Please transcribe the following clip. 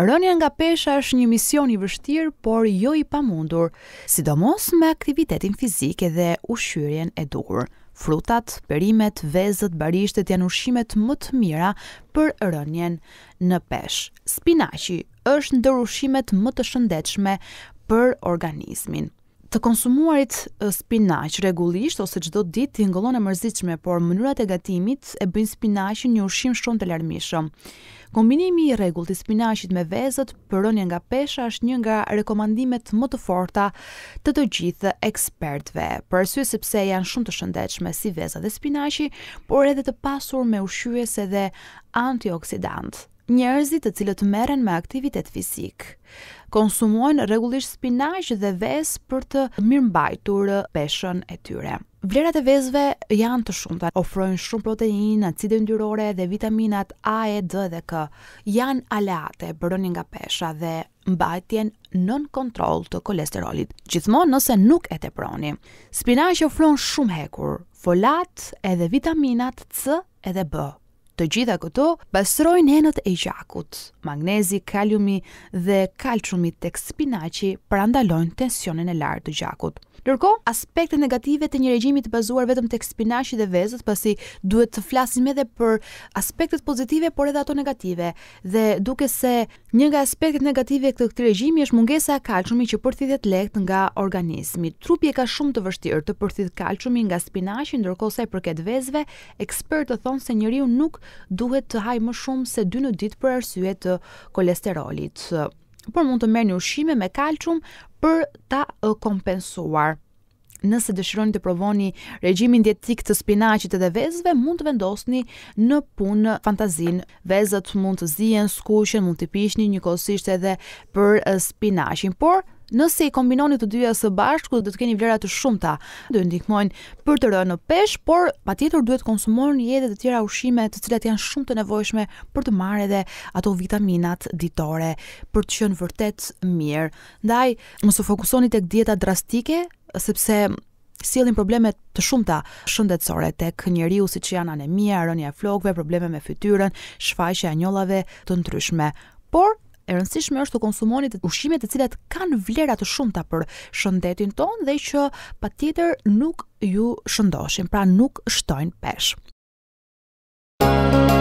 Rënja nga pesha është një mision i vështirë, por jo i pamundur, sidomos me aktivitetin fizik dhe ushqyerjen e duhur. Frutat, perimet, vezët, barishtet janë ushqimet më të mira për rënjen në pesh. Spinaqi është ndër ushqimet më të shëndetshme për organizmin. Të konsumuarit spinaq rregullisht ose çdo ditë tingëllon e mërzitshme, por mënyrat e gatimit e bëjnë spinaqin një ushqim shumë të larmishëm. Kombinimi i rregullt i spinaqit me vezët për rënje nga pesha është një nga rekomandimet më të forta të të gjithë ekspertëve, për arsye sepse janë shumë të shëndetshme si vezat dhe spinaqi, por edhe të pasur me ushqyesë dhe antioksidantë njerëzit të cilët merren me aktivitet fizik. Konsumojnë rregullisht spinaq dhe vezë për të mirëmbajtur peshën e tyre. Vlerat e vezëve janë të shumta, ofrojnë shumë proteinë, acide yndyrore dhe vitaminat A, E, D dhe K. Jan aleate për rënien nga pesha dhe mbajtjen nën kontroll të kolesterolit, gjithmonë nëse nuk e teproni. Spinaqi ofron shumë hekur, folat edhe vitaminat C edhe B. Të gjitha këto pastrojnë enët e gjakut. Magnezi, kaliumi dhe kalciumi tek spinaqi prandalojnë tensionin e lartë të gjakut. Ndërko, aspekte negative të një regjimi të bazuar vetëm të ekspinashi dhe vezët, pasi duhet të flasim edhe për aspektet pozitive, por edhe ato negative. Dhe duke se një nga aspektet negative këtë këtë regjimi është mungesa kalqumi që përthithet lekt nga organismi. Trupi e ka shumë të vështirë të përthidh kalqumi nga spinashi, ndërko se përket vezve, ekspertë të thonë se njëriu nuk nuk duhet të hajë më shumë se 2 në ditë për arsye të kolesterolit. Por mund të merrni ushqime me kalcium për ta kompensuar. Nëse dëshironi të provoni regjimin dietik të spinaqit dhe vezëve, mund të vendosni në punë fantazin. Vezët mund të zihen, skuqen, mund të pishni njëkohësisht edhe për spinaqin, por nëse i kombinoni të dyja së bashku do të keni vlera të shumta. Do ndihmojnë për të rënë në peshë, por patjetër duhet të konsumoni edhe të tjera ushqime të cilat janë shumë të nevojshme për të marrë edhe ato vitaminat ditore për të qenë vërtet mirë. Ndaj mos u fokusoni tek dieta drastike sepse sjellin probleme të shumta shëndetësore tek njeriu siç janë anemia, rënja e flokëve, probleme me fytyrën, shfaqja e njollave të ndryshme. Por e rëndësishme është të konsumoni të ushqime të cilat kanë vlera të shumta për shëndetin ton dhe që patjetër nuk ju shëndoshin, pra nuk shtojnë peshë. Thank you.